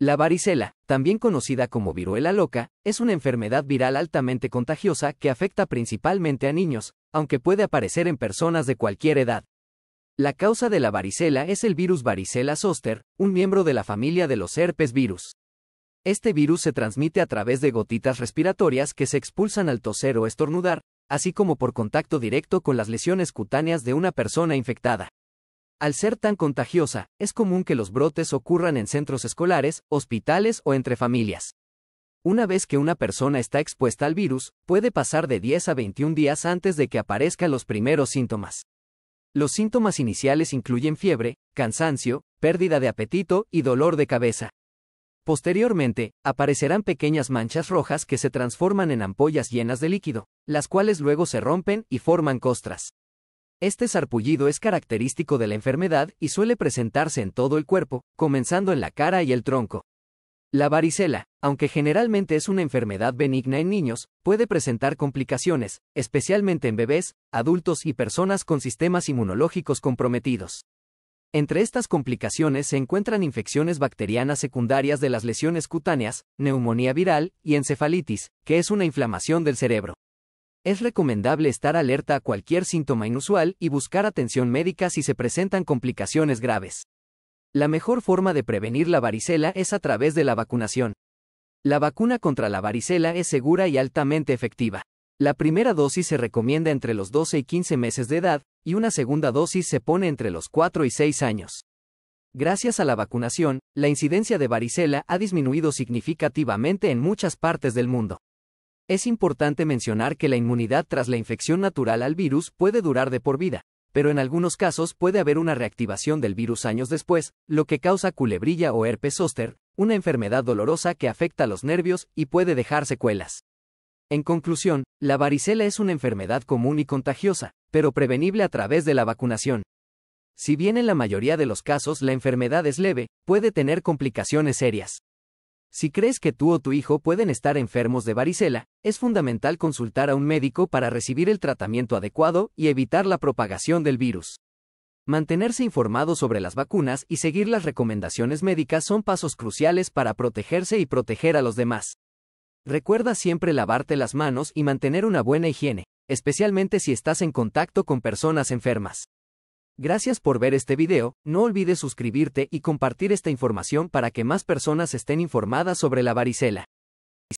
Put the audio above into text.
La varicela, también conocida como viruela loca, es una enfermedad viral altamente contagiosa que afecta principalmente a niños, aunque puede aparecer en personas de cualquier edad. La causa de la varicela es el virus varicela zoster, un miembro de la familia de los herpes virus. Este virus se transmite a través de gotitas respiratorias que se expulsan al toser o estornudar, así como por contacto directo con las lesiones cutáneas de una persona infectada. Al ser tan contagiosa, es común que los brotes ocurran en centros escolares, hospitales o entre familias. Una vez que una persona está expuesta al virus, puede pasar de 10 a 21 días antes de que aparezcan los primeros síntomas. Los síntomas iniciales incluyen fiebre, cansancio, pérdida de apetito y dolor de cabeza. Posteriormente, aparecerán pequeñas manchas rojas que se transforman en ampollas llenas de líquido, las cuales luego se rompen y forman costras. Este sarpullido es característico de la enfermedad y suele presentarse en todo el cuerpo, comenzando en la cara y el tronco. La varicela, aunque generalmente es una enfermedad benigna en niños, puede presentar complicaciones, especialmente en bebés, adultos y personas con sistemas inmunológicos comprometidos. Entre estas complicaciones se encuentran infecciones bacterianas secundarias de las lesiones cutáneas, neumonía viral y encefalitis, que es una inflamación del cerebro. Es recomendable estar alerta a cualquier síntoma inusual y buscar atención médica si se presentan complicaciones graves. La mejor forma de prevenir la varicela es a través de la vacunación. La vacuna contra la varicela es segura y altamente efectiva. La primera dosis se recomienda entre los 12 y 15 meses de edad, y una segunda dosis se pone entre los 4 y 6 años. Gracias a la vacunación, la incidencia de varicela ha disminuido significativamente en muchas partes del mundo. Es importante mencionar que la inmunidad tras la infección natural al virus puede durar de por vida, pero en algunos casos puede haber una reactivación del virus años después, lo que causa culebrilla o herpes zóster, una enfermedad dolorosa que afecta los nervios y puede dejar secuelas. En conclusión, la varicela es una enfermedad común y contagiosa, pero prevenible a través de la vacunación. Si bien en la mayoría de los casos la enfermedad es leve, puede tener complicaciones serias. Si crees que tú o tu hijo pueden estar enfermos de varicela, es fundamental consultar a un médico para recibir el tratamiento adecuado y evitar la propagación del virus. Mantenerse informado sobre las vacunas y seguir las recomendaciones médicas son pasos cruciales para protegerse y proteger a los demás. Recuerda siempre lavarte las manos y mantener una buena higiene, especialmente si estás en contacto con personas enfermas. Gracias por ver este video, no olvides suscribirte y compartir esta información para que más personas estén informadas sobre la varicela.